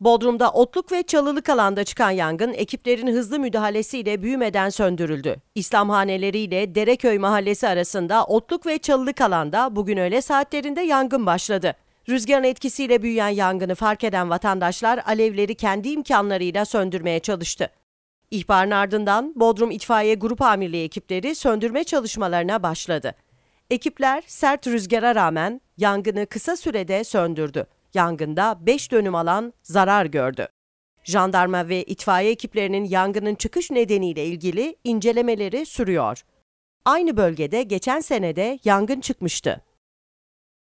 Bodrum'da otluk ve çalılık alanda çıkan yangın ekiplerin hızlı müdahalesiyle büyümeden söndürüldü. İslamhaneleri ile Dereköy mahallesi arasında otluk ve çalılık alanda bugün öğle saatlerinde yangın başladı. Rüzgarın etkisiyle büyüyen yangını fark eden vatandaşlar alevleri kendi imkanlarıyla söndürmeye çalıştı. İhbarın ardından Bodrum İtfaiye Grup Amirliği ekipleri söndürme çalışmalarına başladı. Ekipler sert rüzgara rağmen yangını kısa sürede söndürdü. Yangında 5 dönüm alan zarar gördü. Jandarma ve itfaiye ekiplerinin yangının çıkış nedeniyle ilgili incelemeleri sürüyor. Aynı bölgede geçen senede yangın çıkmıştı.